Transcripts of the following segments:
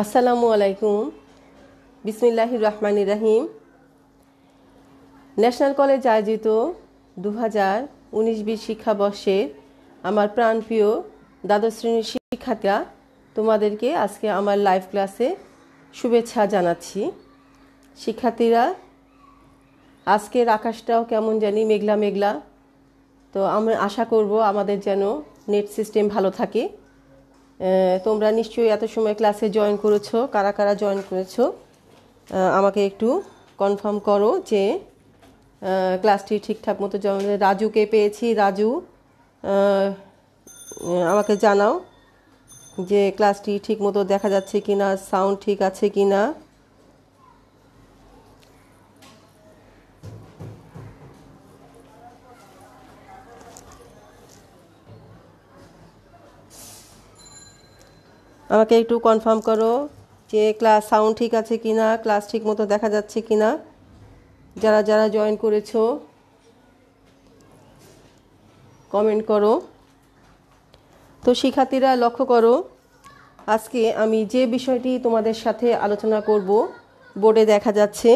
আসসালামু আলাইকুম বিসমিল্লাহ রহমান রাহিম ন্যাশনাল কলেজ আয়োজিত দু হাজার উনিশ বিশ শিক্ষাবর্ষের আমার প্রাণপ্রিয় দ্বাদশ শ্রেণীর শিক্ষার্থীরা তোমাদেরকে আজকে আমার লাইভ ক্লাসে শুভেচ্ছা জানাচ্ছি শিক্ষার্থীরা আজকের আকাশটাও কেমন জানি মেঘলা মেঘলা তো আমি আশা করব আমাদের যেন নেট সিস্টেম ভালো থাকে তোমরা নিশ্চয়ই এত সময় ক্লাসে জয়েন করেছো কারা কারা জয়েন করেছো আমাকে একটু কনফার্ম করো যে ক্লাসটি ঠিকঠাক মতো রাজুকে পেয়েছি রাজু আমাকে জানাও যে ক্লাসটি ঠিক মতো দেখা যাচ্ছে কি না সাউন্ড ঠিক আছে কি না আমাকে একটু কনফার্ম করো যে ক্লাস সাউন্ড ঠিক আছে কি না ক্লাস ঠিক মতো দেখা যাচ্ছে কি না যারা যারা জয়েন করেছো কমেন্ট করো তো শিক্ষার্থীরা লক্ষ্য করো আজকে আমি যে বিষয়টি তোমাদের সাথে আলোচনা করব বোর্ডে দেখা যাচ্ছে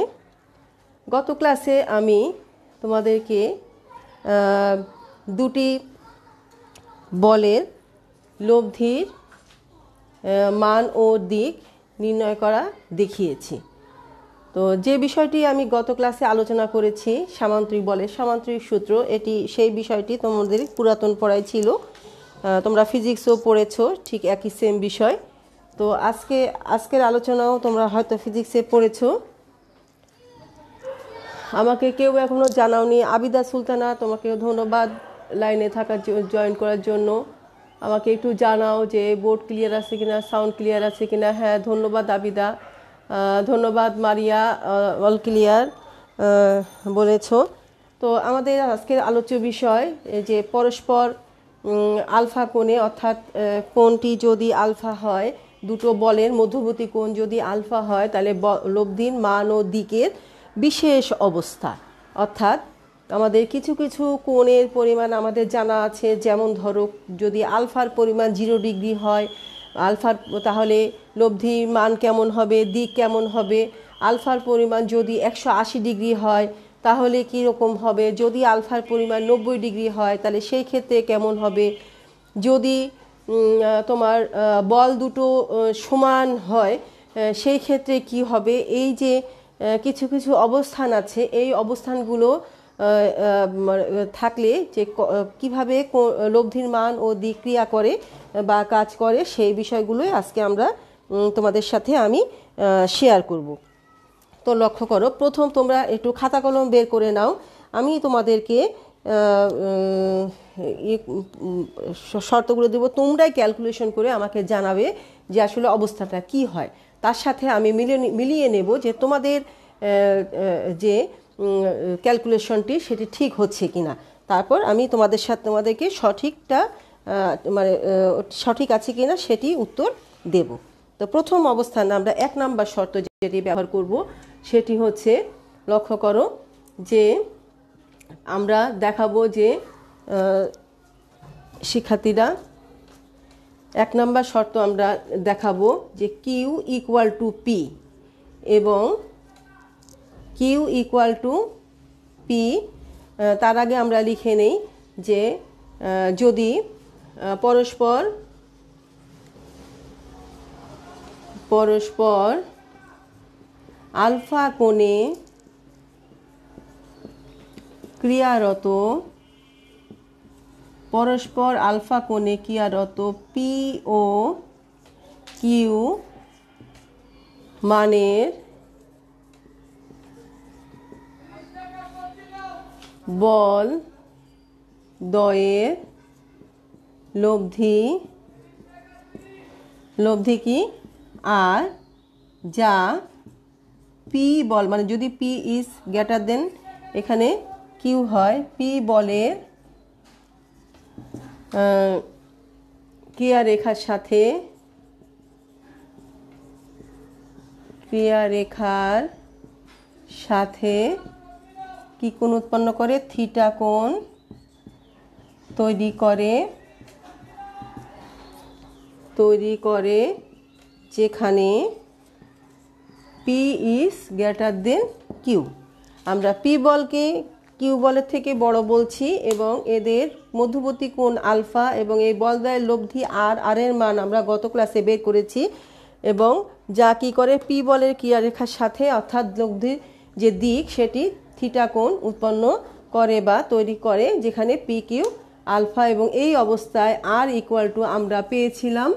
গত ক্লাসে আমি তোমাদেরকে দুটি বলের লব্ধির মান ও দিক নির্ণয় করা দেখিয়েছি তো যে বিষয়টি আমি গত ক্লাসে আলোচনা করেছি সামান্তরিক বলে সামান্তরিক সূত্র এটি সেই বিষয়টি তোমাদের পুরাতন পড়ায় ছিল তোমরা ফিজিক্সও পড়েছ ঠিক একই সেম বিষয় তো আজকে আজকের আলোচনাও তোমরা হয়তো ফিজিক্সে পড়েছ আমাকে কেউ এখনও জানাওনি আবিদা সুলতানা তোমাকে ধন্যবাদ লাইনে থাকার জয়েন করার জন্য আমাকে একটু জানাও যে বোর্ড ক্লিয়ার আছে কিনা সাউন্ড ক্লিয়ার আছে কিনা হ্যাঁ ধন্যবাদ আবিদা ধন্যবাদ মারিয়া অল ক্লিয়ার বলেছ তো আমাদের আজকের আলোচ্য বিষয় যে পরস্পর আলফা কোণে অর্থাৎ কোণটি যদি আলফা হয় দুটো বলের মধ্যবর্তী কোণ যদি আলফা হয় তাহলে লব্ধির মান ও দিকের বিশেষ অবস্থা অর্থাৎ আমাদের কিছু কিছু কোণের পরিমাণ আমাদের জানা আছে যেমন ধরো যদি আলফার পরিমাণ জিরো ডিগ্রি হয় আলফার তাহলে লব্ধি মান কেমন হবে দিক কেমন হবে আলফার পরিমাণ যদি একশো আশি ডিগ্রি হয় তাহলে কীরকম রকম হবে যদি আলফার পরিমাণ নব্বই ডিগ্রি হয় তাহলে সেই ক্ষেত্রে কেমন হবে যদি তোমার বল দুটো সমান হয় সেই ক্ষেত্রে কি হবে এই যে কিছু কিছু অবস্থান আছে এই অবস্থানগুলো থাকলে যে কিভাবে লব্ধির মান ও দিক্রিয়া করে বা কাজ করে সেই বিষয়গুলোই আজকে আমরা তোমাদের সাথে আমি শেয়ার করব তো লক্ষ্য করো প্রথম তোমরা একটু খাতা কলম বের করে নাও আমি তোমাদেরকে শর্তগুলো দেব তোমরাই ক্যালকুলেশন করে আমাকে জানাবে যে আসলে অবস্থাটা কি হয় তার সাথে আমি মিলিয়ে মিলিয়ে নেব যে তোমাদের যে ক্যালকুলেশনটি সেটি ঠিক হচ্ছে কি না তারপর আমি তোমাদের সাথে তোমাদেরকে সঠিকটা মানে সঠিক আছে কি না সেটি উত্তর দেব তো প্রথম অবস্থান আমরা এক নাম্বার শর্ত যেটি ব্যবহার করব সেটি হচ্ছে লক্ষ্য করো যে আমরা দেখাবো যে শিক্ষার্থীরা এক নাম্বার শর্ত আমরা দেখাবো যে কিউ ইকুয়াল টু পি এবং কিউ ইকুয়াল টু পি তার আগে আমরা লিখে নেই যে যদি পরস্পর পরস্পর আলফা কোণে ক্রিয়ারত পরস্পর আলফা কোণে ক্রিয়ারত পি ও কিউ মানের বল দয়ের লব্ধি লব্ধি কি আর যা পি বল মানে যদি পি ইজ গ্যাটার দেন এখানে কিউ হয় পি বলের ক্রিয়া রেখার সাথে ক্রিয়া রেখার সাথে কি কোণ উৎপন্ন করে থিটা কোণ তৈরি করে তৈরি করে যেখানে P is greater than Q আমরা পি বলকে কিউ বলের থেকে বড় বলছি এবং এদের মধ্যবর্তী কোণ আলফা এবং এই বল দ্বয়ের লব্ধি আর আর এর মান আমরা গত ক্লাসে বের করেছি এবং যা কি করে পি বলের ক্রিয়ারেখার সাথে অর্থাৎ লব্ধির যে দিক সেটি থিটা উৎপন্ন করে বা তৈরি করে যেখানে পি কিউ আলফা এবং এই অবস্থায় আর ইকুয়াল টু আমরা পেয়েছিলাম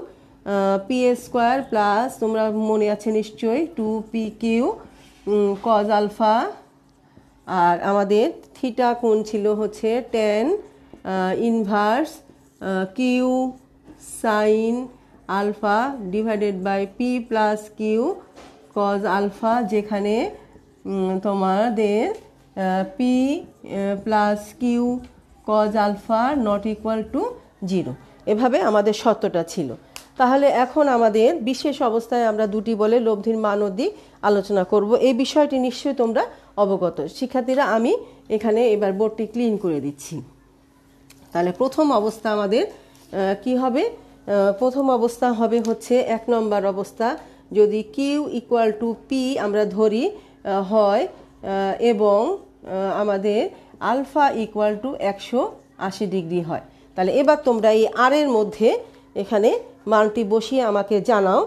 পি স্কোয়ার প্লাস তোমরা মনে আছে নিশ্চয়ই two P Q cos alpha আর আমাদের থিটা কোণ ছিল হচ্ছে tan inverse Q sine alpha divided by P plus Q cos alpha যেখানে তোমাদের P plus Q cos alpha not equal to zero এভাবে আমাদের শর্তটা ছিল তাহলে এখন আমাদের বিশেষ অবস্থায় আমরা দুটি বলে লব্ধির মানদি আলোচনা করব এই বিষয়টি নিশ্চয়ই তোমরা অবগত শিক্ষার্থীরা আমি এখানে এবার বোর্ডটি ক্লিন করে দিচ্ছি তাহলে প্রথম অবস্থা আমাদের কি হবে প্রথম অবস্থা হবে হচ্ছে এক নম্বর অবস্থা যদি কিউ ইকুয়াল টু পি আমরা ধরি হয় এবং আমাদের আলফা ইকুয়াল টু একশো আশি ডিগ্রি হয় তাহলে এবার তোমরা এই আরের মধ্যে এখানে মানটি বসিয়ে আমাকে জানাও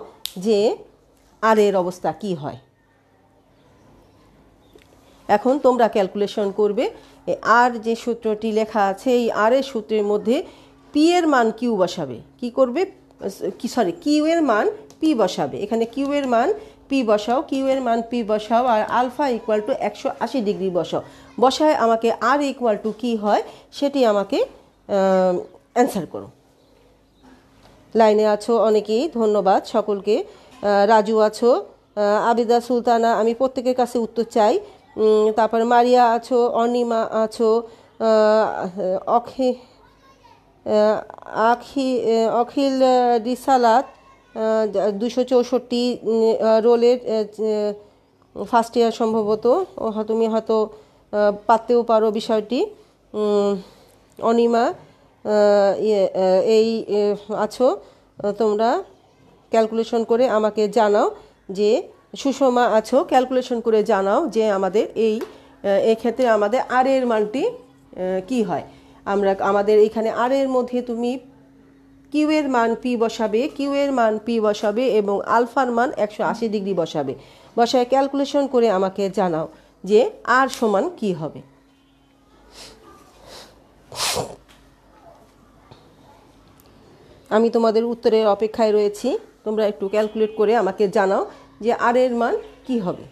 যে আর এর অবস্থা কি হয় এখন তোমরা ক্যালকুলেশন করবে আর যে সূত্রটি লেখা আছে এই আর এর সূত্রের মধ্যে পি এর মান কিউ বসাবে কি করবে কি সরি কিউ এর মান পি বসাবে এখানে কিউ এর মান পি বসাও কিউ এর মান পি বসাও আর আলফা ইকুয়াল টু একশো আশি ডিগ্রি বসাও বসায় আমাকে আর ইকুয়াল টু কী হয় সেটি আমাকে অ্যান্সার করো লাইনে আছো অনেকেই ধন্যবাদ সকলকে রাজু আছো আবিদা সুলতানা আমি প্রত্যেকের কাছে উত্তর চাই তারপর মারিয়া আছো অনিমা আছো অখি আখি অখিল রিসালাত দুশো চৌষট্টি রোলের ফার্স্ট ইয়ার সম্ভবত তুমি হয়তো পাততেও পারো বিষয়টি অনিমা ইয়ে, এই আছো তোমরা ক্যালকুলেশন করে আমাকে জানাও যে সুষমা আছো ক্যালকুলেশন করে জানাও যে আমাদের এই এক্ষেত্রে আমাদের আর এর মানটি কি হয় আমরা আমাদের এখানে আর এর মধ্যে তুমি কিউ এর মান পি বসাবে কিউ এর মান পি বসাবে এবং আলফার মান একশো আশি ডিগ্রি বসাবে বসায় ক্যালকুলেশন করে আমাকে জানাও যে আর সমান কি হবে আমি তোমাদের উত্তরের অপেক্ষায় রয়েছি তোমরা একটু ক্যালকুলেট করে আমাকে জানাও যে আর এর মান কি হবে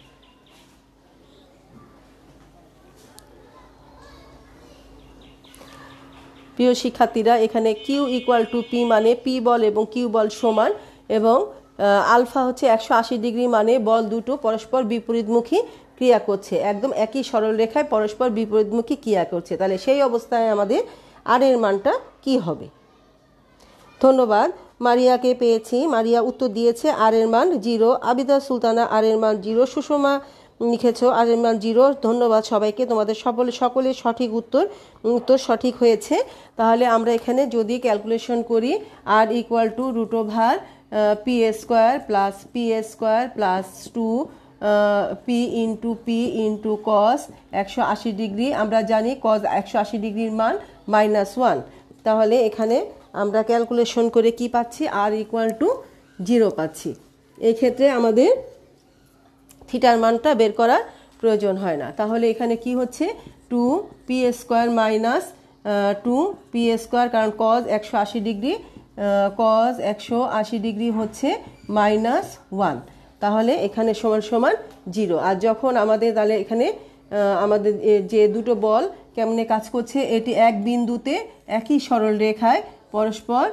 প্রিয় শিক্ষার্থীরা এখানে কিউ ইকুয়াল টু পি মানে পি বল এবং কিউ বল সমান এবং আলফা হচ্ছে একশো আশি ডিগ্রি মানে বল দুটো পরস্পর বিপরীতমুখী ক্রিয়া করছে একদম একই সরল রেখায় পরস্পর বিপরীতমুখী ক্রিয়া করছে তাহলে সেই অবস্থায় আমাদের আর এর মানটা কি হবে ধন্যবাদ মারিয়াকে পেয়েছি মারিয়া উত্তর দিয়েছে আর এর মান জিরো আবিদা সুলতানা আর এর মান জিরো সুষমা লিখেছো আজমান জিরো ধন্যবাদ সবাইকে তোমাদের সকলে সকলের সঠিক উত্তর উত্তর সঠিক হয়েছে তাহলে আমরা এখানে যদি ক্যালকুলেশন করি R equal to root over P A square plus P A square plus two P into P into cos একশো আশি ডিগ্রি আমরা জানি কস একশো আশি ডিগ্রির মান মাইনাস ওয়ান তাহলে এখানে আমরা ক্যালকুলেশন করে কি পাচ্ছি আর ইকুয়াল টু জিরো পাচ্ছি এক্ষেত্রে আমাদের থিটার মানটা বের করার প্রয়োজন হয় না তাহলে এখানে কি হচ্ছে two P square minus two P square কারণ কজ একশো আশি ডিগ্রি কজ একশো আশি ডিগ্রি হচ্ছে মাইনাস ওয়ান তাহলে এখানে সমান সমান জিরো আর যখন আমাদের তাহলে এখানে আমাদের যে দুটো বল কেমনে কাজ করছে এটি এক বিন্দুতে একই সরল রেখায় পরস্পর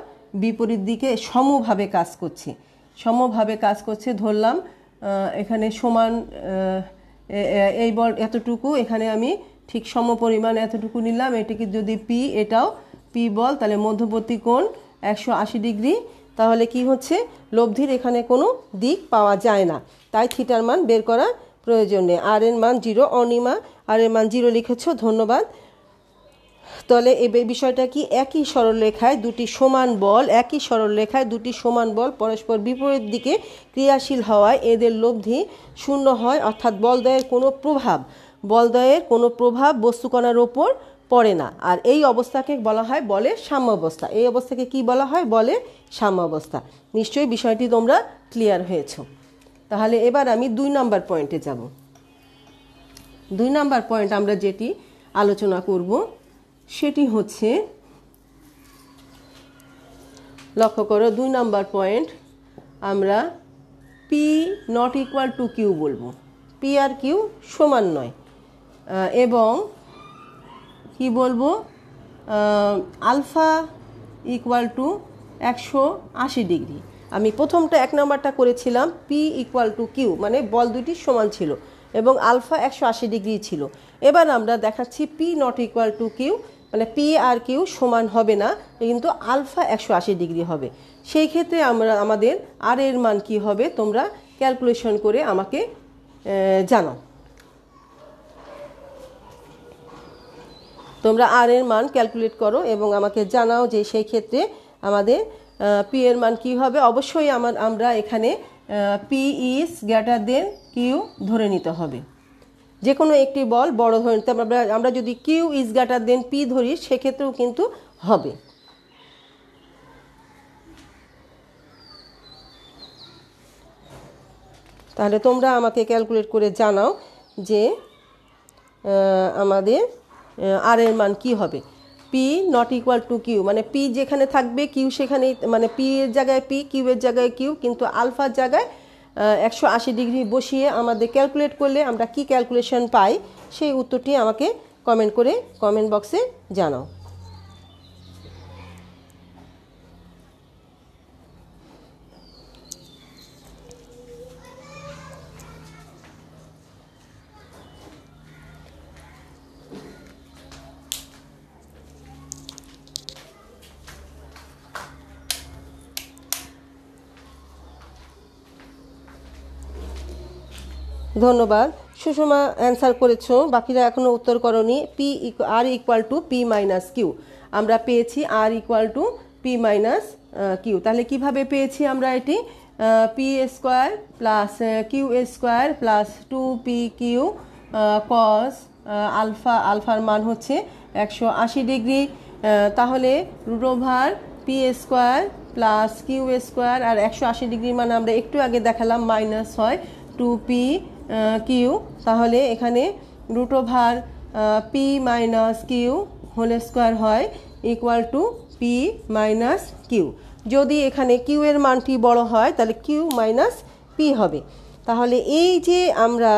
বিপরীত দিকে সমভাবে কাজ করছে সমভাবে কাজ করছে ধরলাম এখানে সমান এই বল এতটুকু এখানে আমি ঠিক সমপরিমাণ এতটুকু নিলাম এটিকে যদি পি এটাও পি বল তাহলে মধ্যবর্তী কোণ একশো আশি ডিগ্রি তাহলে কি হচ্ছে লব্ধির এখানে কোনো দিক পাওয়া যায় না তাই থিটার মান বের করা প্রয়োজন নেই আর এর মান জিরো অনিমা আর এর মান জিরো লিখেছ ধন্যবাদ তাহলে এই বিষয়টা কি একই সরলরেখায় দুটি সমান বল একই সরলরেখায় দুটি সমান বল পরস্পর বিপরীত দিকে ক্রিয়াশীল হওয়ায় এদের লব্ধি শূন্য হয় অর্থাৎ বলদয়ের কোনো প্রভাব বলদয়ের কোনো প্রভাব বস্তুকণার ওপর পড়ে না আর এই অবস্থাকে বলা হয় বলে সাম্যাবস্থা এই অবস্থাকে কি বলা হয় বলে সাম্যাবস্থা নিশ্চয়ই বিষয়টি তোমরা ক্লিয়ার হয়েছ তাহলে এবার আমি দুই নাম্বার পয়েন্টে যাব দুই নাম্বার পয়েন্ট আমরা যেটি আলোচনা করব সেটি হচ্ছে লক্ষ্য করো দুই নাম্বার পয়েন্ট আমরা P not equal to Q বলবো পি আর কিউ সমান নয় এবং কি বলবো আলফা ইকুয়াল টু একশো আশি ডিগ্রি আমি প্রথমটা এক নাম্বারটা করেছিলাম পি ইকুয়াল টু কিউ মানে বল দুইটি সমান ছিল এবং আলফা একশো আশি ডিগ্রি ছিল এবার আমরা দেখাচ্ছি P not equal to Q মানে পি আর কিউ সমান হবে না কিন্তু আলফা একশো আশি ডিগ্রি হবে সেই ক্ষেত্রে আমরা আমাদের আর এর মান কি হবে তোমরা ক্যালকুলেশন করে আমাকে জানাও তোমরা আর এর মান ক্যালকুলেট করো এবং আমাকে জানাও যে সেই ক্ষেত্রে আমাদের পি এর মান কি হবে অবশ্যই আমার আমরা এখানে P is greater than Q ধরে নিতে হবে যে কোনো একটি বল বড় ধরে নিতে আমরা আমরা যদি Q is greater than P ধরি সেক্ষেত্রেও কিন্তু হবে তাহলে তোমরা আমাকে ক্যালকুলেট করে জানাও যে আমাদের আর এর মান কি হবে P not equal to Q মানে পি যেখানে থাকবে কিউ সেখানেই মানে পি এর জায়গায় পি কিউ এর জায়গায় কিউ কিন্তু আলফার জায়গায় একশো আশি ডিগ্রি বসিয়ে আমাদের ক্যালকুলেট করলে আমরা কি ক্যালকুলেশন পাই সেই উত্তরটি আমাকে কমেন্ট করে কমেন্ট বক্সে জানাও ধন্যবাদ সুষমা অ্যান্সার করেছ বাকিরা এখনও উত্তর করনি P R equal to P minus Q আমরা পেয়েছি R equal to P minus Q তাহলে কিভাবে পেয়েছি আমরা এটি P square plus Q square plus two P Q cos alpha আলফার মান হচ্ছে একশো আশি ডিগ্রি তাহলে রোভার P square plus Q square আর একশো আশি ডিগ্রি মানে আমরা একটু আগে দেখালাম মাইনাস হয় টু পি কিউ তাহলে এখানে root over P minus Q whole square হয় equal to P minus Q যদি এখানে কিউ এর মানটি বড় হয় তাহলে কিউ মাইনাস পি হবে তাহলে এই যে আমরা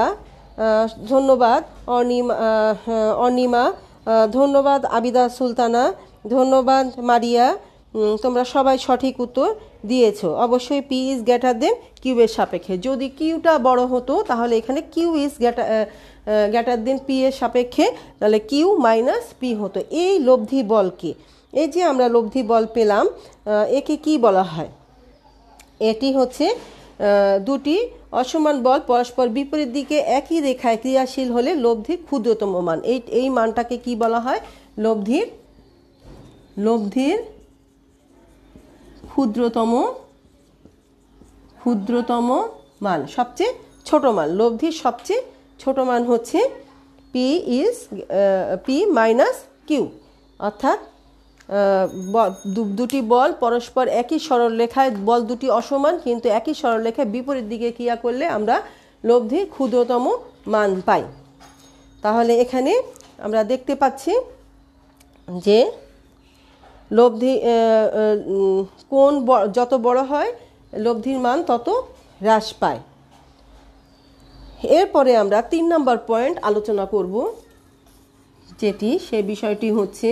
ধন্যবাদ অনিমা অনিমা ধন্যবাদ আবিদা সুলতানা ধন্যবাদ মারিয়া তোমরা সবাই সঠিক উত্তর দিয়েছ অবশ্যই পি ইজ গ্রেটার দেন কিউবের সাপেক্ষে যদি কিউটা বড় হতো তাহলে এখানে Q is greater greater than P এর সাপেক্ষে তাহলে কিউ মাইনাস পি হতো এই লব্ধি বলকে এই যে আমরা লব্ধি বল পেলাম একে কি বলা হয় এটি হচ্ছে দুটি অসমান বল পরস্পর বিপরীত দিকে একই রেখায় ক্রিয়াশীল হলে লব্ধির ক্ষুদ্রতম মান এই এই মানটাকে কি বলা হয় লব্ধির লব্ধির ক্ষুদ্রতম ক্ষুদ্রতম মান সবচেয়ে ছোট মান লব্ধির সবচেয়ে ছোট মান হচ্ছে P is P minus Q অর্থাৎ দুটি বল পরস্পর একই সরলরেখায় বল দুটি অসমান কিন্তু একই সরলরেখায় বিপরীত দিকে ক্রিয়া করলে আমরা লব্ধি ক্ষুদ্রতম মান পাই তাহলে এখানে আমরা দেখতে পাচ্ছি যে লব্ধি কোন যত বড় হয় লব্ধির মান তত হ্রাস পায় এরপরে আমরা তিন নম্বর পয়েন্ট আলোচনা করব যেটি সে বিষয়টি হচ্ছে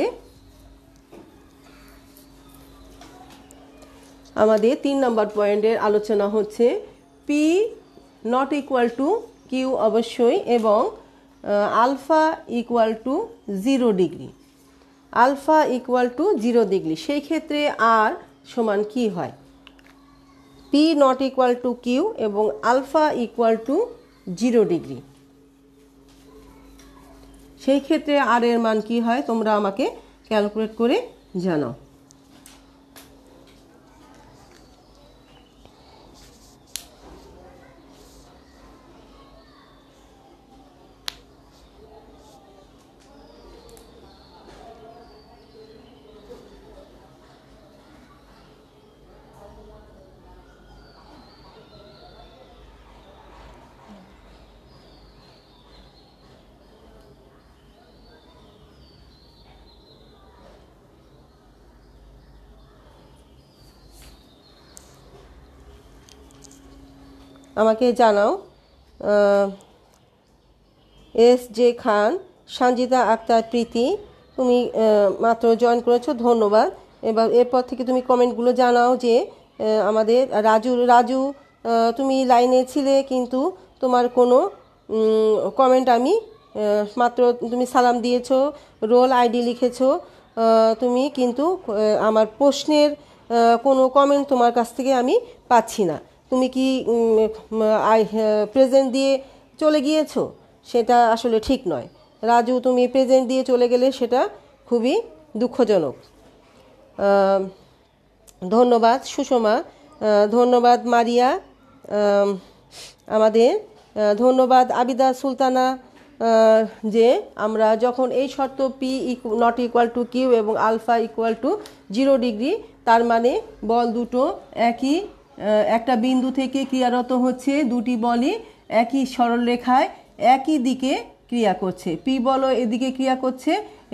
আমাদের তিন নম্বর পয়েন্টের আলোচনা হচ্ছে P not equal to Q অবশ্যই এবং alpha equal to zero degree alpha equal to zero degree সেই ক্ষেত্রে আর সমান কি হয় P not equal to Q এবং alpha equal to zero degree সেই ক্ষেত্রে আর এর মান কি হয় তোমরা আমাকে ক্যালকুলেট করে জানাও আমাকে জানাও এস জে খান সঞ্জিতা আক্তার প্রীতি তুমি মাত্র জয়েন করেছো ধন্যবাদ এবার এরপর থেকে তুমি কমেন্টগুলো জানাও যে আমাদের রাজু রাজু তুমি লাইনে ছিলে কিন্তু তোমার কোনো কমেন্ট আমি মাত্র তুমি সালাম দিয়েছো রোল আইডি লিখেছ তুমি কিন্তু আমার প্রশ্নের কোনো কমেন্ট তোমার কাছ থেকে আমি পাচ্ছি না তুমি কি আই প্রেজেন্ট হ্যাঁ, দিয়ে চলে গিয়েছো সেটা আসলে ঠিক নয় রাজু তুমি প্রেজেন্ট দিয়ে চলে গেলে সেটা খুবই দুঃখজনক ধন্যবাদ সুষমা ধন্যবাদ মারিয়া আমাদের ধন্যবাদ আবিদা সুলতানা যে আমরা যখন এই শর্ত P not equal to Q এবং alpha equal to zero degree তার মানে বল দুটো একই একটা বিন্দু থেকে ক্রিয়ারত হচ্ছে দুটি বলই একই সরলরেখায় একই দিকে ক্রিয়া করছে পি বলও এদিকে ক্রিয়া করছে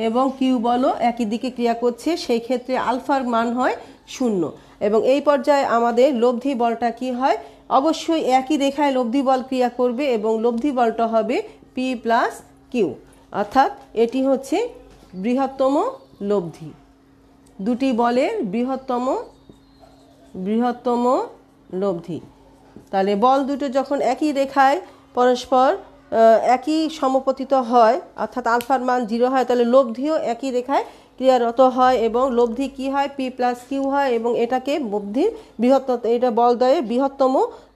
এবং কিউ বলও একই দিকে ক্রিয়া করছে সেই ক্ষেত্রে আলফার মান হয় শূন্য এবং এই পর্যায়ে আমাদের লব্ধি বলটা কি হয় অবশ্যই একই রেখায় লব্ধি বল ক্রিয়া করবে এবং লব্ধি বলটা হবে পি প্লাস কিউ অর্থাৎ এটি হচ্ছে বৃহত্তম লব্ধি দুটি বলের বৃহত্তম বৃহত্তম লব্ধি তাহলে বল দুটো যখন একই রেখায় পরস্পর একই সমপতিত হয় অর্থাৎ আলফার মান জিরো হয় তাহলে লব্ধিও একই রেখায় ক্রিয়ারত হয় এবং লব্ধি কি হয় পি প্লাস কিউ হয় এবং এটাকে লব্ধির বৃহত্ত এটা বল বলদয়ে বৃহত্তম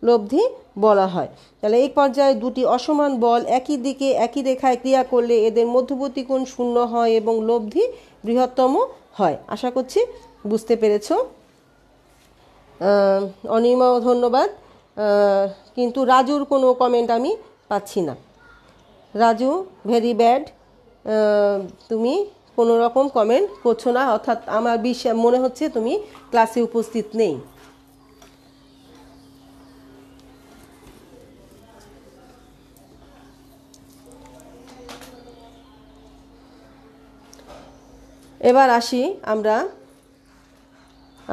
লব্ধি বলা হয় তাহলে এই পর্যায়ে দুটি অসমান বল একই দিকে একই রেখায় ক্রিয়া করলে এদের মধ্যবর্তী কোণ শূন্য হয় এবং লব্ধি বৃহত্তম হয় আশা করছি বুঝতে পেরেছো অনিমাও ধন্যবাদ কিন্তু রাজুর কোনো কমেন্ট আমি পাচ্ছি না রাজু ভেরি ব্যাড তুমি কোনো রকম কমেন্ট করছো না অর্থাৎ আমার বিশ্বাস মনে হচ্ছে তুমি ক্লাসে উপস্থিত নেই এবার আসি আমরা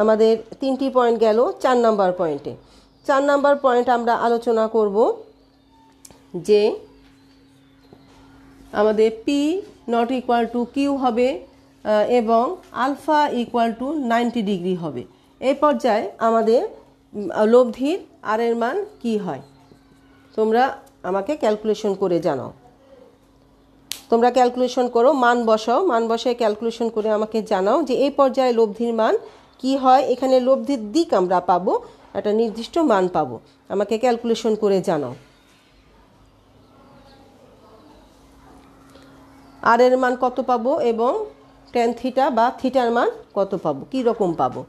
আমাদের তিনটি পয়েন্ট গেল চার নাম্বার পয়েন্টে চার নাম্বার পয়েন্ট আমরা আলোচনা করব যে আমাদের P not equal to Q হবে এবং alpha equal to ninety degree হবে এই পর্যায়ে আমাদের লব্ধির আর এর মান কি হয় তোমরা আমাকে ক্যালকুলেশন করে জানাও তোমরা ক্যালকুলেশন করো মান বসাও মান বসায় ক্যালকুলেশন করে আমাকে জানাও যে এই পর্যায়ে লব্ধির মান কি হয় এখানে লব্ধির দিক আমরা পাবো একটা নির্দিষ্ট মান পাবো আমাকে ক্যালকুলেশন করে জানাও আর এর মান কত পাবো এবং টেন থিটা বা থিটার মান কত পাবো কী রকম পাবো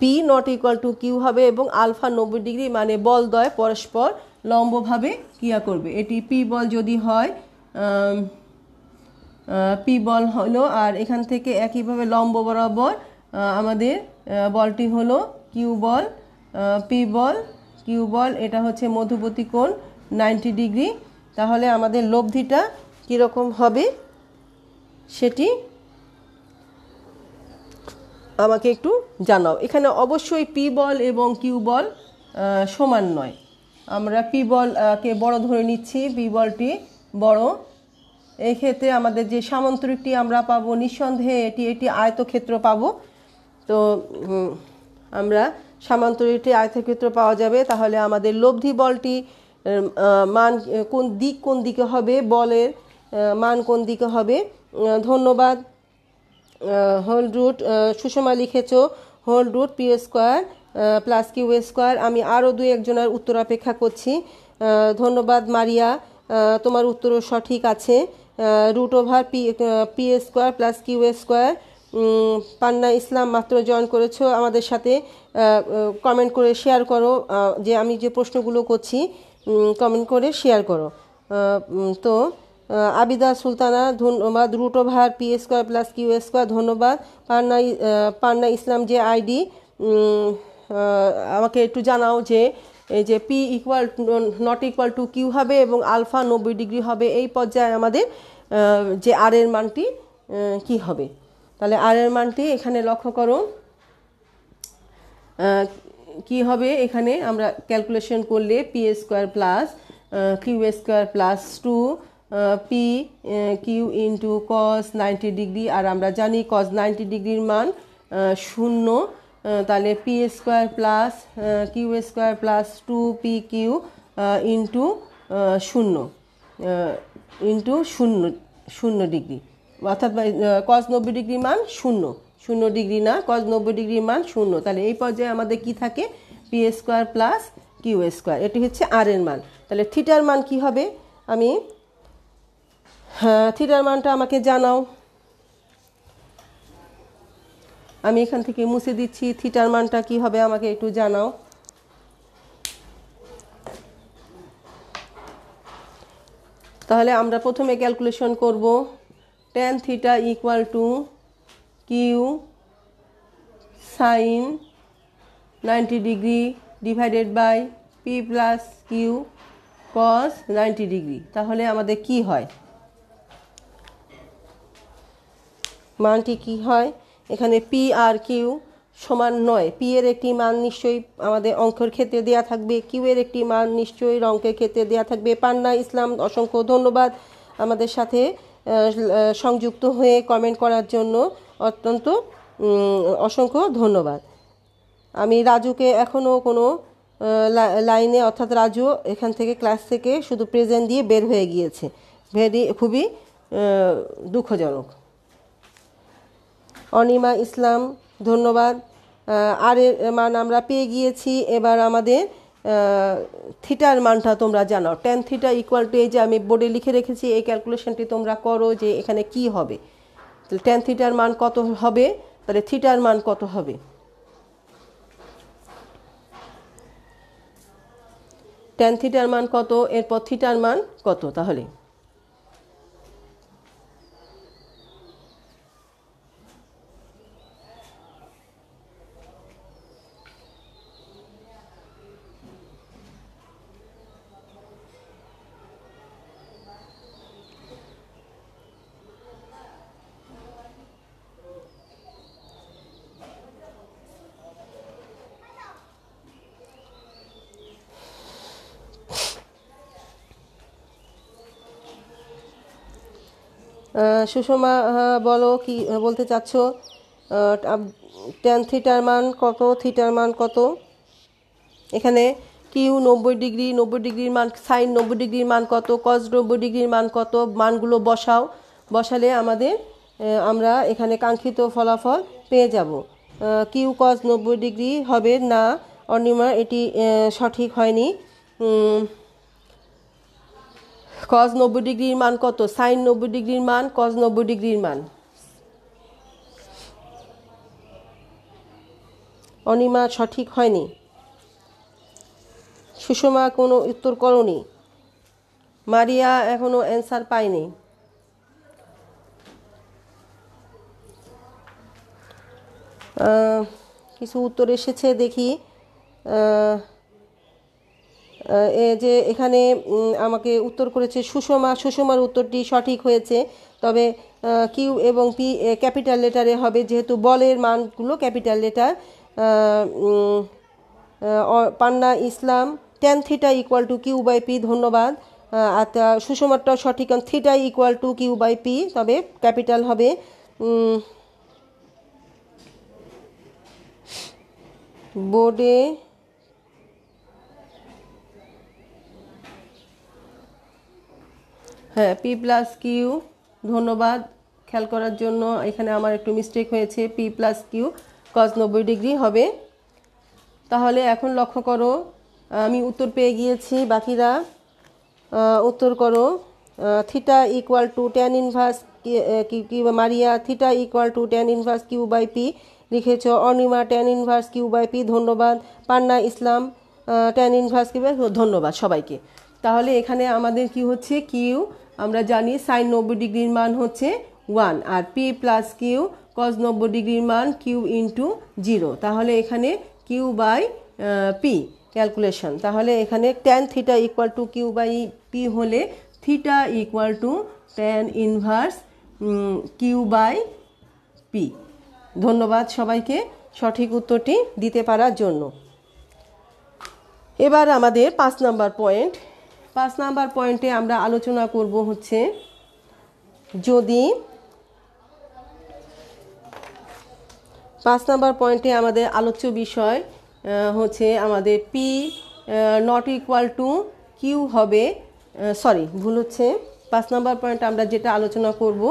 P not equal to Q হবে এবং আলফা নব্বই ডিগ্রি মানে বল দয় পরস্পর লম্বভাবে ক্রিয়া করবে এটি পি বল যদি হয় পি বল হলো আর এখান থেকে একইভাবে লম্ব বরাবর আমাদের বলটি হলো কিউ বল পি বল কিউ বল এটা হচ্ছে মধুপতি কোণ নাইনটি ডিগ্রি তাহলে আমাদের লব্ধিটা কীরকম হবে সেটি আমাকে একটু জানাও এখানে অবশ্যই পি বল এবং কিউ বল সমান নয় আমরা পি বলকে বড় ধরে নিচ্ছি পি বলটি বড় এক্ষেত্রে আমাদের যে সামন্তরিকটি আমরা পাবো নিঃসন্দেহে এটি একটি আয়তক্ষেত্র পাবো তো আমরা সামান্তরিকটি আয়তক্ষেত্র পাওয়া যাবে তাহলে আমাদের লব্ধি বলটি মান কোন দিক কোন দিকে হবে বলের মান কোন দিকে হবে ধন্যবাদ হোল রুট সুষমা লিখেছ whole root P square plus Q square আমি আরও দুই একজনের উত্তর অপেক্ষা করছি ধন্যবাদ মারিয়া তোমার উত্তরও সঠিক আছে root over P P square plus Q square Panna Islam মাত্র জয়েন করেছো আমাদের সাথে কমেন্ট করে শেয়ার করো যে আমি যে প্রশ্নগুলো করছি কমেন্ট করে শেয়ার করো তো আবিদা সুলতানা ধন্যবাদ root over P square plus Q square ধন্যবাদ পান্না পান্না ইসলাম যে আইডি আমাকে একটু জানাও যে এই যে P equal not equal to Q হবে এবং আলফা নব্বই ডিগ্রি হবে এই পর্যায়ে আমাদের যে আর এর মানটি কি হবে তাহলে আর এর মানটি এখানে লক্ষ্য করো কি হবে এখানে আমরা ক্যালকুলেশন করলে P A square plus Q square plus two P Q into cos ninety degree আর আমরা জানি কস নাইনটি ডিগ্রির মান শূন্য তাহলে P A square plus Q square plus two P Q into শূন্য ইন্টু শূন্য শূন্য ডিগ্রি অর্থাৎ কস নব্বই ডিগ্রি মান শূন্য শূন্য ডিগ্রি না কস নব্বই ডিগ্রি মান শূন্য তাহলে এই পর্যায়ে আমাদের কি থাকে P square plus Q square এটি হচ্ছে আর এর মান তাহলে থিটার মান কি হবে আমি হ্যাঁ থিটার মানটা আমাকে জানাও আমি এখান থেকে মুছে দিচ্ছি থিটার মানটা কি হবে আমাকে একটু জানাও তাহলে আমরা প্রথমে ক্যালকুলেশন করব tan theta equal to Q sine 90 degree divided by P plus Q cos 90 degree তাহলে আমাদের কি হয় মানটি কি হয় এখানে পি আর কিউ সমান নয় পি এর একটি মান নিশ্চয়ই আমাদের অঙ্কের ক্ষেত্রে দেওয়া থাকবে কিউ এর একটি মান নিশ্চয়ই অঙ্কের ক্ষেত্রে দেয়া থাকবে পান্না ইসলাম অসংখ্য ধন্যবাদ আমাদের সাথে সংযুক্ত হয়ে কমেন্ট করার জন্য অত্যন্ত অসংখ্য ধন্যবাদ আমি রাজুকে এখনও কোনো লাইনে অর্থাৎ রাজু এখান থেকে ক্লাস থেকে শুধু প্রেজেন্ট দিয়ে বের হয়ে গিয়েছে ভেরি খুবই দুঃখজনক অনিমা ইসলাম ধন্যবাদ আর মান আমরা পেয়ে গিয়েছি এবার আমাদের থিটার মানটা তোমরা জানো টেন থিটা ইকুয়াল টু এই যে আমি বোর্ডে লিখে রেখেছি এই ক্যালকুলেশনটি তোমরা করো যে এখানে কি হবে তাহলে টেন থিটার মান কত হবে তাহলে থিটার মান কত হবে টেন থিটার মান কত এরপর থিটার মান কত তাহলে সুষমা বলো কি বলতে চাচ্ছ ট্যান থিটার মান কত থিটার মান কত এখানে কিউ নব্বই ডিগ্রি নব্বই ডিগ্রির মান সাইন নব্বই ডিগ্রির মান কত কজ নব্বই ডিগ্রির মান কত মানগুলো বসাও বসালে আমাদের আমরা এখানে কাঙ্ক্ষিত ফলাফল পেয়ে যাব কিউ কজ নব্বই ডিগ্রি হবে না অনিমার এটি সঠিক হয়নি কজ নব্বই ডিগ্রির মান কত সাইন নব্বই ডিগ্রির মান কজ নব্বই ডিগ্রির মান অনিমা সঠিক হয়নি সুষমা কোনো উত্তর করনি মারিয়া এখনও অ্যান্সার পায়নি কিছু উত্তর এসেছে দেখি যে এখানে আমাকে উত্তর করেছে সুষমা সুষমার উত্তরটি সঠিক হয়েছে তবে কিউ এবং পি ক্যাপিটাল লেটারে হবে যেহেতু বলের মানগুলো capital letter Panna Islam tan theta equal to Q by P ধন্যবাদ আচ্ছা সুষমারটাও সঠিক theta equal to Q by P তবে ক্যাপিটাল হবে বোর্ডে হ্যাঁ পি প্লাস কিউ ধন্যবাদ খেয়াল করার জন্য এখানে আমার একটু মিস্টেক হয়েছে পি প্লাস কিউ কজ নব্বই ডিগ্রি হবে তাহলে এখন লক্ষ্য করো আমি উত্তর পেয়ে গিয়েছি বাকিরা উত্তর করো theta equal to tan inverse কি Maria theta equal to tan inverse Q by P লিখেছ Anima tan inverse Q by P ধন্যবাদ Panna Islam tan inverse Q ধন্যবাদ সবাইকে তাহলে এখানে আমাদের কি হচ্ছে কিউ আমরা জানি সাইন নব্বই ডিগ্রির মান হচ্ছে ওয়ান আর পি প্লাস কিউ কজ নব্বই ডিগ্রির মান কিউ ইন্টু জিরো তাহলে এখানে কিউ বাই পি ক্যালকুলেশন তাহলে এখানে tan theta equal to Q by P হলে theta equal to tan inverse Q by P ধন্যবাদ সবাইকে সঠিক উত্তরটি দিতে পারার জন্য এবার আমাদের পাঁচ নাম্বার পয়েন্ট পাঁচ নাম্বার পয়েন্টে আমরা আলোচনা করব হচ্ছে যদি পাঁচ নাম্বার পয়েন্টে আমাদের আলোচ্য বিষয় হচ্ছে আমাদের P not equal to Q হবে সরি ভুল হচ্ছে পাঁচ নাম্বার পয়েন্ট আমরা যেটা আলোচনা করব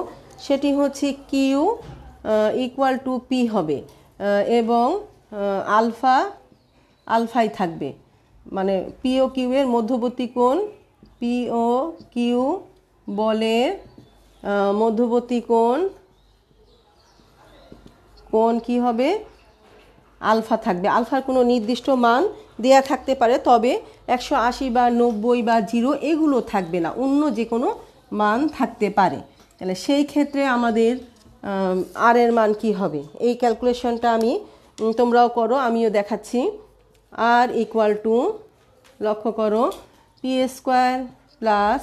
সেটি হচ্ছে কিউ ইকুয়াল টু পি হবে এবং আলফা আলফাই থাকবে মানে পিও কিউ এর মধ্যবর্তী কোণ পিও কিউ বলের মধ্যবর্তী কোণ কোণ কি হবে আলফা থাকবে আলফার কোনো নির্দিষ্ট মান দেয়া থাকতে পারে তবে একশো আশি বা নব্বই বা জিরো এগুলো থাকবে না অন্য যে কোনো মান থাকতে পারে তাহলে সেই ক্ষেত্রে আমাদের আর এর মান কি হবে এই ক্যালকুলেশনটা আমি তোমরাও করো আমিও দেখাচ্ছি আর ইকুয়াল টু লক্ষ্য করো P square plus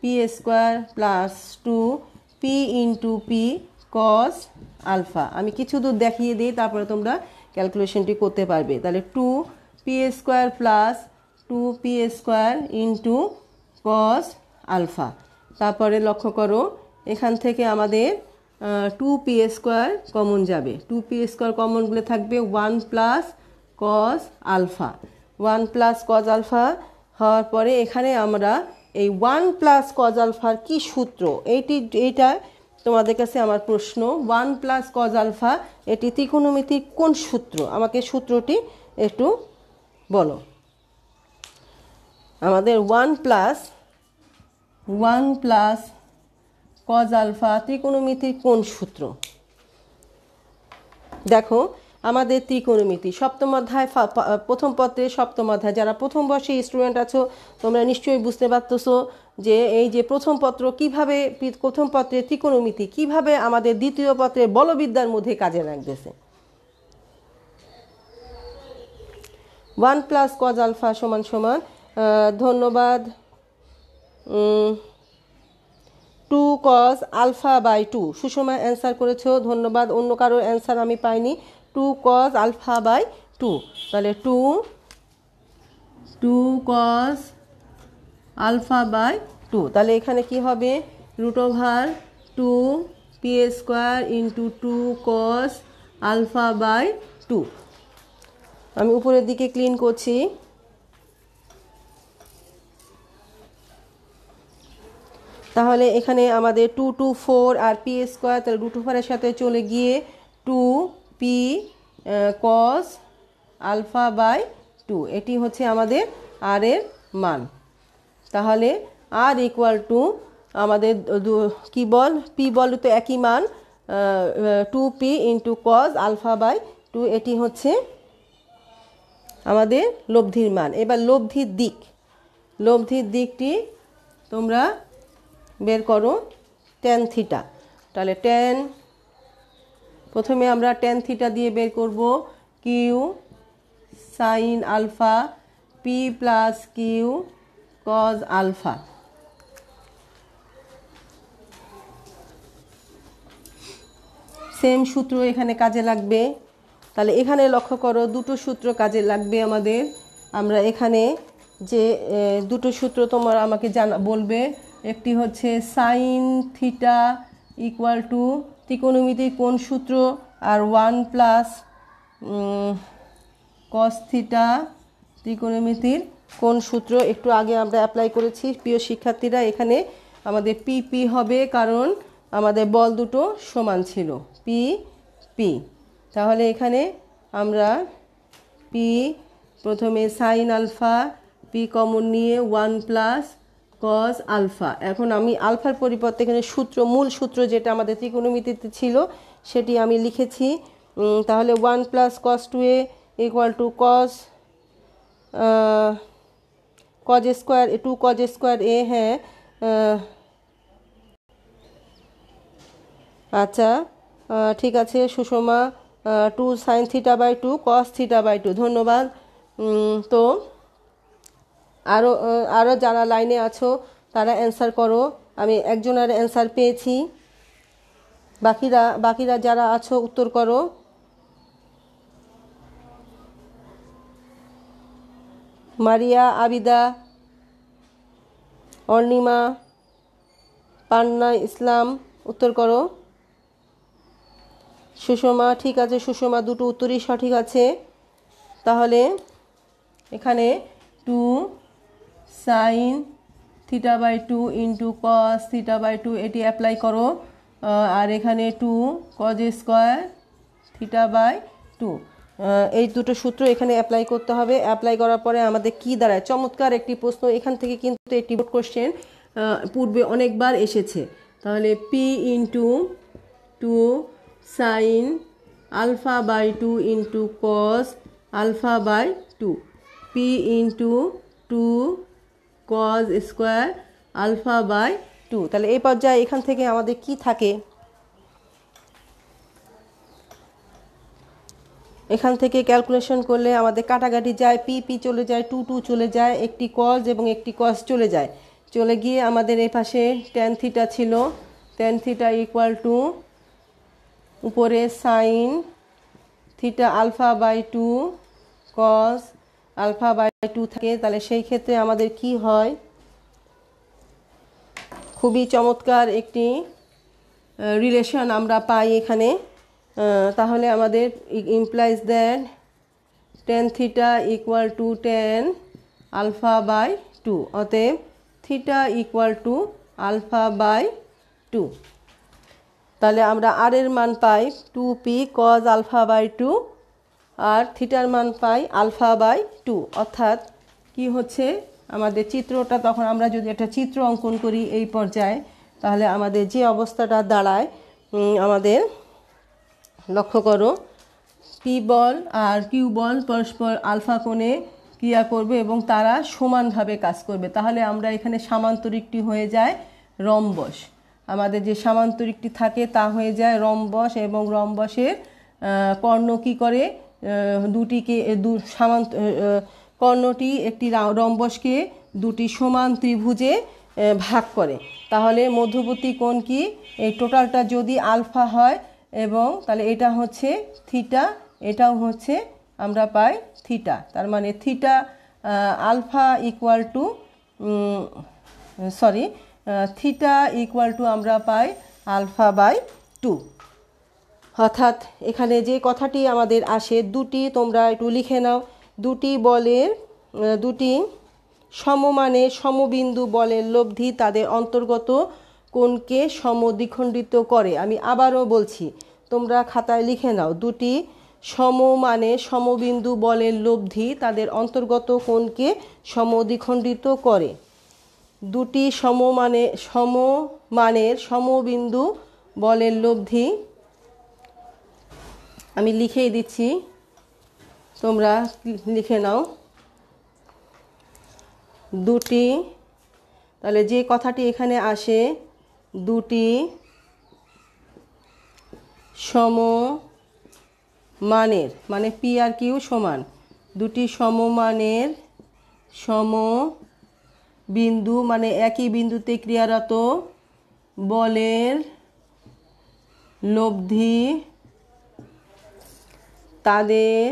P square plus two P into P cos alpha আমি কিছু দূর দেখিয়ে দিই তারপরে তোমরা ক্যালকুলেশনটি করতে পারবে তাহলে two P square plus two P square into cos alpha তারপরে লক্ষ্য করো এখান থেকে আমাদের টু পি স্কোয়ার কমন যাবে টু পি স্কোয়ার কমন বলে থাকবে one plus cos alpha one plus cos alpha হওয়ার পরে এখানে আমরা এই ওয়ান প্লাস কজ আলফার কী সূত্র এইটি এইটা তোমাদের কাছে আমার প্রশ্ন ওয়ান প্লাস কজ আলফা এটি ত্রিকোণমিতির কোন সূত্র আমাকে সূত্রটি একটু বলো আমাদের one plus one plus cos alpha ত্রিকোণমিতির কোন সূত্র দেখো আমাদের ত্রিকোণমিতি সপ্তম অধ্যায় প্রথম পত্রে সপ্তম অধ্যায় যারা প্রথম বর্ষে স্টুডেন্ট আছো তোমরা নিশ্চয়ই বুঝতে পারতেছো যে এই যে প্রথম পত্র কিভাবে প্রথম পত্রে ত্রিকোণমিতি কিভাবে আমাদের দ্বিতীয় পত্রে বলবিদ্যার মধ্যে কাজে লাগতেছে ওয়ান প্লাস কজ আলফা সমান সমান ধন্যবাদ two cos alpha by two Sushma answer করেছো ধন্যবাদ অন্য কারোর অ্যান্সার আমি পাইনি two cos alpha by two তাহলে two two cos alpha by two তাহলে এখানে কি হবে root over two P square into two cos alpha by two আমি উপরের দিকে ক্লিন করছি তাহলে এখানে আমাদের টু টু ফোর আর পি স্কোয়ার তাহলে রুট ওভারের সাথে চলে গিয়ে two P cos alpha by two এটি হচ্ছে আমাদের আর এর মান তাহলে আর ইকুয়াল টু আমাদের কি বল পি বল তো একই মান two P into cos alpha by two এটি হচ্ছে আমাদের লব্ধির মান এবার লব্ধির দিক লব্ধির দিকটি তোমরা বের করো টেন থিটা তাহলে টেন প্রথমে আমরা টেন থিটা দিয়ে বের করব Q sine alpha P plus Q cos alpha same সূত্র এখানে কাজে লাগবে তাহলে এখানে লক্ষ্য করো দুটো সূত্র কাজে লাগবে আমাদের আমরা এখানে যে দুটো সূত্র তোমার আমাকে জানা বলবে একটি হচ্ছে সাইন থিটা ইকুয়াল টু ত্রিকোণমিতির কোন সূত্র আর ওয়ান প্লাস কস্থিটা ত্রিকোণমিতির কোন সূত্র একটু আগে আমরা অ্যাপ্লাই করেছি প্রিয় শিক্ষার্থীরা এখানে আমাদের পি পি হবে কারণ আমাদের বল দুটো সমান ছিল পি পি তাহলে এখানে আমরা পি প্রথমে সাইন আলফা পি কমন নিয়ে ওয়ান প্লাস কজ আলফা এখন আমি আলফার পরিবর্তে এখানে সূত্র মূল সূত্র যেটা আমাদের ত্রিকোণমিতিতে ছিল সেটি আমি লিখেছি তাহলে one plus cos two A equal to cos cos square two cos square A হ্যাঁ আচ্ছা ঠিক আছে Sushma two sine theta by two cos theta by two ধন্যবাদ তো আরও আরও যারা লাইনে আছো তারা অ্যান্সার করো আমি একজনের অ্যান্সার পেয়েছি বাকিরা বাকিরা যারা আছো উত্তর করো মারিয়া আবিদা অর্ণিমা পান্না ইসলাম উত্তর করো সুষমা ঠিক আছে সুষমা দুটো উত্তরই সঠিক আছে তাহলে এখানে two sine theta by two into cos theta by two এটি অ্যাপ্লাই করো আর এখানে two cos square theta by two এই দুটো সূত্র এখানে অ্যাপ্লাই করতে হবে অ্যাপ্লাই করার পরে আমাদের কি দাঁড়ায় চমৎকার একটি প্রশ্ন এখান থেকে কিন্তু একটি কোশ্চেন পূর্বে অনেকবার এসেছে তাহলে P into two sine alpha by two into cos alpha by two P into two cos square alpha by two তাহলে এই পর্যায়ে এখান থেকে আমাদের কি থাকে এখান থেকে ক্যালকুলেশন করলে আমাদের কাটাকাটি যায় পি পি চলে যায় টু টু চলে যায় একটি কজ এবং একটি কজ চলে যায় চলে গিয়ে আমাদের এই পাশে ট্যান থিটা ছিল টেন থিটা ইকুয়াল টু উপরে sine theta alpha by two cos alpha by two থাকে তাহলে সেই ক্ষেত্রে আমাদের কি হয় খুবই চমৎকার একটি রিলেশন আমরা পাই এখানে তাহলে আমাদের implies then tan theta equal to tan alpha by two অতএব theta equal to alpha by two তাহলে আমরা আর এর মান পাই two P cos alpha by two আর থিটার মান পাই আলফা বাই টু অর্থাৎ কি হচ্ছে আমাদের চিত্রটা তখন আমরা যদি একটা চিত্র অঙ্কন করি এই পর্যায়ে তাহলে আমাদের যে অবস্থাটা দাঁড়ায় আমাদের লক্ষ্য করো পি বল আর কিউ বল পরস্পর আলফা কোণে ক্রিয়া করবে এবং তারা সমানভাবে কাজ করবে তাহলে আমরা এখানে সামান্তরিকটি হয়ে যায় রম্বস আমাদের যে সামান্তরিকটি থাকে তা হয়ে যায় রম্বস এবং রম্বসের কর্ণ কী করে দুটিকে দু সমান কর্ণটি একটি রম্বসকে দুটি সমান ত্রিভুজে ভাগ করে তাহলে মধ্যবর্তী কোণ কি এই টোটালটা যদি আলফা হয় এবং তাহলে এটা হচ্ছে থিটা এটাও হচ্ছে আমরা পাই থিটা তার মানে theta alpha equal to sorry theta equal to আমরা পাই আলফা বাই টু অর্থাৎ এখানে যে কথাটি আমাদের আসে দুটি তোমরা একটু লিখে নাও দুটি বলের দুটি সমমানে সমবিন্দু বলের লব্ধি তাদের অন্তর্গত কোনকে সমদ্বিখণ্ডিত করে আমি আবারও বলছি তোমরা খাতায় লিখে নাও দুটি সমমানে সমবিন্দু বলের লব্ধি তাদের অন্তর্গত কোণকে সমদ্বিখণ্ডিত করে দুটি সমমানে সমমানের সমবিন্দু বলের লব্ধি আমি লিখেই দিচ্ছি তোমরা লিখে নাও দুটি তাহলে যে কথাটি এখানে আসে দুটি সম মানের মানে পি আর কিউ সমান দুটি সমমানের সম বিন্দু মানে একই বিন্দুতে ক্রিয়ারত বলের লব্ধি তাদের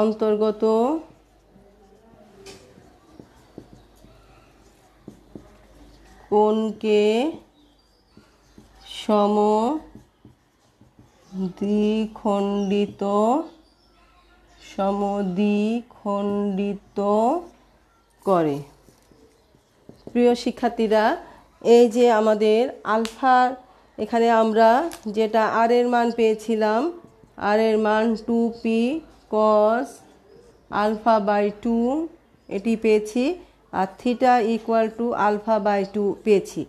অন্তর্গত কোনকে সম দ্বিখণ্ডিত সমদ্বিখণ্ডিত করে প্রিয় শিক্ষার্থীরা এই যে আমাদের আলফা এখানে আমরা যেটা আর এর মান পেয়েছিলাম আর এর মান two P cos alpha by two এটি পেয়েছি আর theta equal to alpha by two পেয়েছি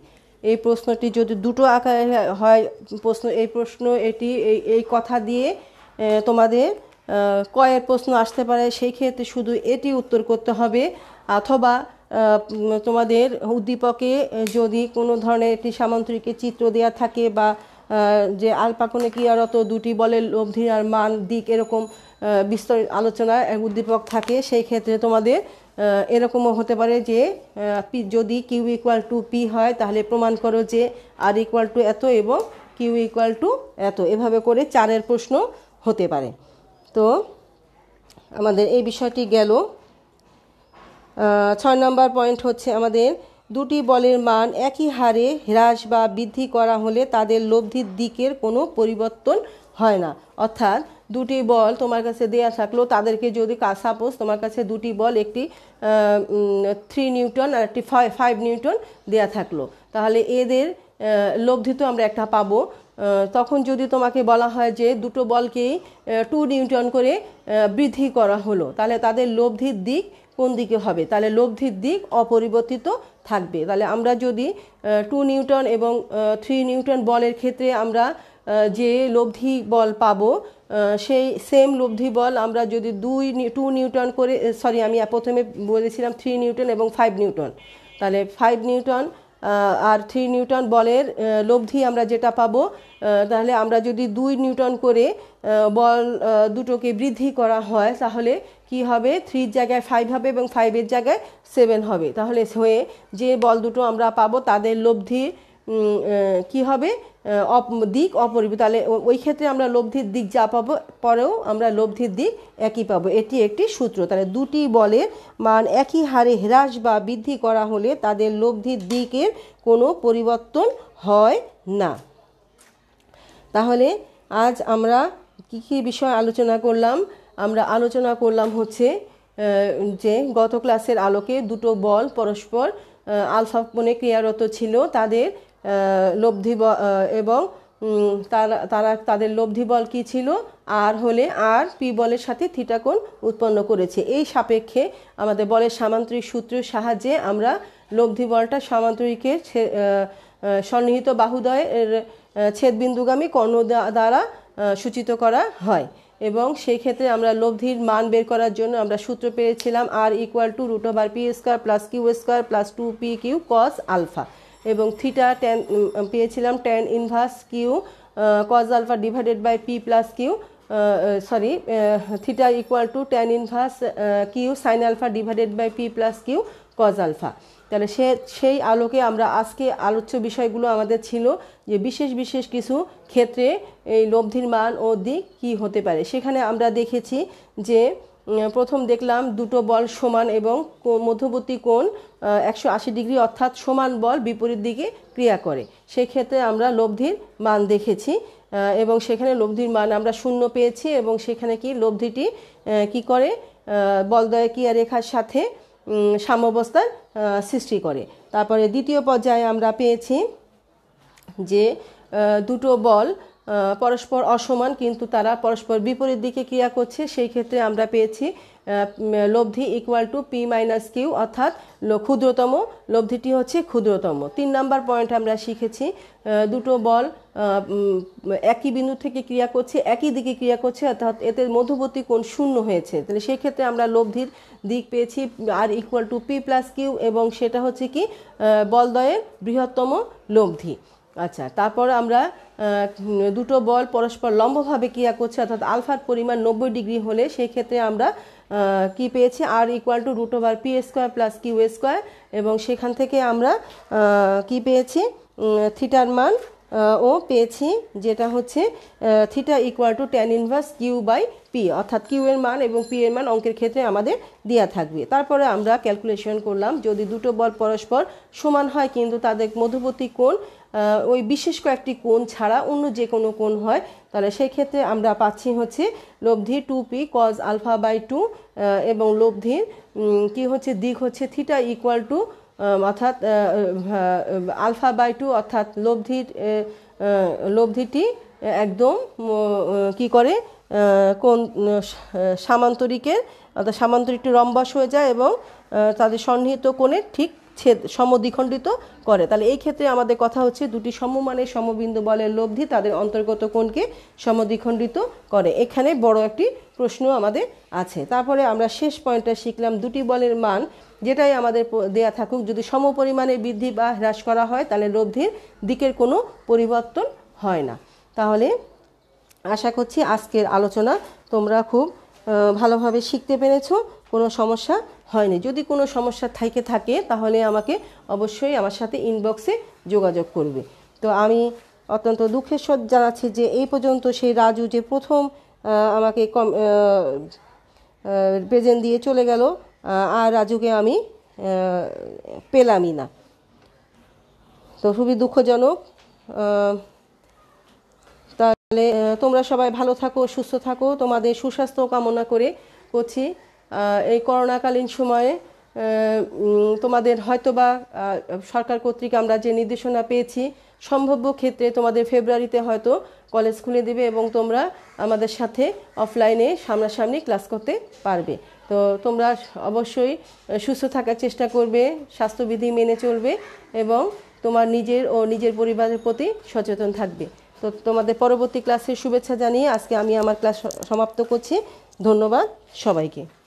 এই প্রশ্নটি যদি দুটো আকারে হয় প্রশ্ন এই প্রশ্ন এটি এই এই কথা দিয়ে তোমাদের কয়ের প্রশ্ন আসতে পারে সেই ক্ষেত্রে শুধু এটি উত্তর করতে হবে অথবা তোমাদের উদ্দীপকে যদি কোনো ধরনের একটি সামন্তরিকে চিত্র দেয়া থাকে বা যে আলপাকনে অত দুটি বলের লব্ধি আর মান দিক এরকম বিস্তর আলোচনা উদ্দীপক থাকে সেই ক্ষেত্রে তোমাদের এরকমও হতে পারে যে পি যদি কিউ ইকুয়াল টু পি হয় তাহলে প্রমাণ করো যে আর ইকুয়াল টু এত এবং কিউ ইকুয়াল টু এত এভাবে করে চারের প্রশ্ন হতে পারে তো আমাদের এই বিষয়টি গেল ছয় নম্বর পয়েন্ট হচ্ছে আমাদের দুটি বলের মান একই হারে হ্রাস বা বৃদ্ধি করা হলে তাদের লব্ধির দিকের কোনো পরিবর্তন হয় না অর্থাৎ দুটি বল তোমার কাছে দেয়া থাকলো তাদেরকে যদি সাপোজ তোমার কাছে দুটি বল একটি থ্রি নিউটন আর একটি ফাইভ নিউটন দেয়া থাকলো তাহলে এদের লব্ধি তো আমরা একটা পাবো তখন যদি তোমাকে বলা হয় যে দুটো বলকেই টু নিউটন করে বৃদ্ধি করা হলো তাহলে তাদের লব্ধির দিক কোন দিকে হবে তাহলে লব্ধির দিক অপরিবর্তিত থাকবে তাহলে আমরা যদি টু নিউটন এবং থ্রি নিউটন বলের ক্ষেত্রে আমরা যে লব্ধি বল পাবো সেই সেম লব্ধি বল আমরা যদি দুই টু নিউটন করে সরি আমি প্রথমে বলেছিলাম থ্রি নিউটন এবং ফাইভ নিউটন তাহলে ফাইভ নিউটন আর থ্রি নিউটন বলের লব্ধি আমরা যেটা পাবো তাহলে আমরা যদি দুই নিউটন করে বল দুটোকে বৃদ্ধি করা হয় তাহলে কি হবে থ্রির জায়গায় ফাইভ হবে এবং ফাইভের জায়গায় সেভেন হবে তাহলে হয়ে যে বল দুটো আমরা পাবো তাদের লব্ধি কি হবে অপ দিক অপরিবর্তিত তাহলে ওই ক্ষেত্রে আমরা লব্ধির দিক যা পাবো পরেও আমরা লব্ধির দিক একই পাবো এটি একটি সূত্র তাহলে দুটি বলের মান একই হারে হ্রাস বা বৃদ্ধি করা হলে তাদের লব্ধির দিকের কোনো পরিবর্তন হয় না তাহলে আজ আমরা কী কী বিষয় আলোচনা করলাম আমরা আলোচনা করলাম হচ্ছে যে গত ক্লাসের আলোকে দুটো বল পরস্পর আলসাপনে ক্রিয়ারত ছিল তাদের লব্ধি এবং তারা তারা তাদের লব্ধি বল কী ছিল আর হলে আর পি বলের সাথে থিটাকোণ উৎপন্ন করেছে এই সাপেক্ষে আমাদের বলের সামান্তরিক সূত্রের সাহায্যে আমরা লব্ধি বলটা সামান্তরিকের সন্নিহিত বাহুদয়ের ছেদবিন্দুগামী কর্ণ দ্বারা সূচিত করা হয় এবং সেই ক্ষেত্রে আমরা লব্ধির মান বের করার জন্য আমরা সূত্র পেয়েছিলাম R equal to root over P square plus Q square plus two P Q cos alpha এবং থিটা টেন পেয়েছিলাম tan inverse q cos alpha divided by P plus q sorry theta equal to tan inverse Q sine alpha divided by P plus Q cos alpha তাহলে সে সেই আলোকে আমরা আজকে আলোচ্য বিষয়গুলো আমাদের ছিল যে বিশেষ বিশেষ কিছু ক্ষেত্রে এই লব্ধির মান ও দিক কি হতে পারে সেখানে আমরা দেখেছি যে প্রথম দেখলাম দুটো বল সমান এবং মধ্যবর্তী কোণ একশো আশি ডিগ্রি অর্থাৎ সমান বল বিপরীত দিকে ক্রিয়া করে সেক্ষেত্রে আমরা লব্ধির মান দেখেছি এবং সেখানে লব্ধির মান আমরা শূন্য পেয়েছি এবং সেখানে কি লব্ধিটি কি করে বলদয় ক্রিয়া রেখার সাথে সাম্যবস্থার সৃষ্টি করে তারপরে দ্বিতীয় পর্যায়ে আমরা পেয়েছি যে দুটো বল পরস্পর অসমান কিন্তু তারা পরস্পর বিপরীত দিকে ক্রিয়া করছে সেই ক্ষেত্রে আমরা পেয়েছি লব্ধি equal to P minus Q অর্থাৎ ক্ষুদ্রতম লব্ধিটি হচ্ছে ক্ষুদ্রতম তিন নাম্বার পয়েন্ট আমরা শিখেছি দুটো বল একই বিন্দু থেকে ক্রিয়া করছে একই দিকে ক্রিয়া করছে অর্থাৎ এতে মধ্যবর্তী কোণ শূন্য হয়েছে তাহলে সেক্ষেত্রে আমরা লব্ধির দিক পেয়েছি R equal to p plus q এবং সেটা হচ্ছে কি বলদয়ের বৃহত্তম লব্ধি আচ্ছা তারপর আমরা দুটো বল পরস্পর লম্বভাবে ক্রিয়া করছে অর্থাৎ আলফার পরিমাণ নব্বই ডিগ্রি হলে সেই ক্ষেত্রে আমরা কি পেয়েছি R equal to root over P square plus Q square এবং সেখান থেকে আমরা কি পেয়েছি থিটার মান ও পেয়েছি যেটা হচ্ছে theta equal to tan inverse Q by p অর্থাৎ কিউ এর মান এবং পি এর মান অঙ্কের ক্ষেত্রে আমাদের দেওয়া থাকবে তারপরে আমরা ক্যালকুলেশন করলাম যদি দুটো বল পরস্পর সমান হয় কিন্তু তাদের মধ্যবর্তী কোণ ওই বিশেষ কয়েকটি কোণ ছাড়া অন্য যে কোনো কোণ হয় তাহলে সেই ক্ষেত্রে আমরা পাচ্ছি হচ্ছে লব্ধি two P cos alpha by two এবং লব্ধির কি হচ্ছে দিক হচ্ছে থিটা ইকুয়াল টু অর্থাৎ আলফা বাই টু অর্থাৎ লব্ধির লব্ধিটি একদম কি করে কোন সামান্তরিকের অর্থাৎ সামান্তরিকটি রম্বাস হয়ে যায় এবং তাদের সন্নিহিত কোণের ঠিক ছেদ সমদ্বিখণ্ডিত করে তাহলে এই ক্ষেত্রে আমাদের কথা হচ্ছে দুটি সমমানের সমবিন্দু বলের লব্ধি তাদের অন্তর্গত কোণকে সমদ্বিখণ্ডিত করে এখানে বড় একটি প্রশ্ন আমাদের আছে তারপরে আমরা শেষ পয়েন্টটা শিখলাম দুটি বলের মান যেটাই আমাদের দেয়া থাকুক যদি সমপরিমাণে বৃদ্ধি বা হ্রাস করা হয় তাহলে লব্ধির দিকের কোনো পরিবর্তন হয় না তাহলে আশা করছি আজকের আলোচনা তোমরা খুব ভালোভাবে শিখতে পেরেছো কোনো সমস্যা হয়নি যদি কোনো সমস্যা থাইকে থাকে তাহলে আমাকে অবশ্যই আমার সাথে ইনবক্সে যোগাযোগ করবে তো আমি অত্যন্ত দুঃখের সৎ জানাচ্ছি যে এই পর্যন্ত সেই রাজু যে প্রথম আমাকে কম প্রেজেন্ট দিয়ে চলে গেল আর রাজুকে আমি পেলামই না তো খুবই দুঃখজনক তাহলে তোমরা সবাই ভালো থাকো সুস্থ থাকো তোমাদের সুস্বাস্থ্য কামনা করে করছি এই করোনাকালীন সময়ে তোমাদের হয়তোবা সরকার কর্তৃক আমরা যে নির্দেশনা পেয়েছি সম্ভাব্য ক্ষেত্রে তোমাদের ফেব্রুয়ারিতে হয়তো কলেজ খুলে দেবে এবং তোমরা আমাদের সাথে অফলাইনে সামনাসামনি ক্লাস করতে পারবে তো তোমরা অবশ্যই সুস্থ থাকার চেষ্টা করবে স্বাস্থ্যবিধি মেনে চলবে এবং তোমার নিজের ও নিজের পরিবারের প্রতি সচেতন থাকবে তো তোমাদের পরবর্তী ক্লাসের শুভেচ্ছা জানিয়ে আজকে আমি আমার ক্লাস সমাপ্ত করছি ধন্যবাদ সবাইকে